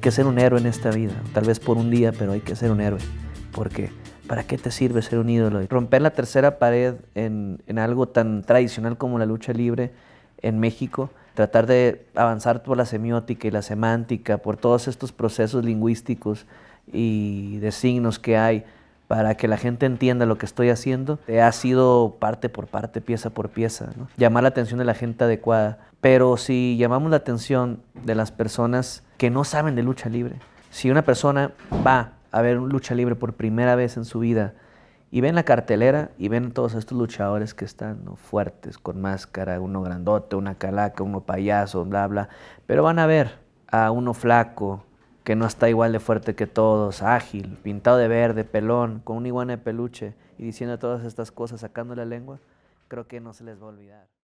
Hay que ser un héroe en esta vida, tal vez por un día, pero hay que ser un héroe, porque ¿para qué te sirve ser un ídolo? Romper la tercera pared en, en algo tan tradicional como la lucha libre en México, tratar de avanzar por la semiótica y la semántica, por todos estos procesos lingüísticos y de signos que hay, para que la gente entienda lo que estoy haciendo, ha sido parte por parte, pieza por pieza, llamar la atención de la gente adecuada. Pero si llamamos la atención de las personas que no saben de lucha libre, si una persona va a ver un lucha libre por primera vez en su vida y ve en la cartelera y ven todos estos luchadores que están fuertes, con máscara, uno grandote, una calaca, uno payaso, bla, bla, pero van a ver a uno flaco, que no está igual de fuerte que todos, ágil, pintado de verde, pelón, con un iguana de peluche y diciendo todas estas cosas, sacando la lengua, creo que no se les va a olvidar.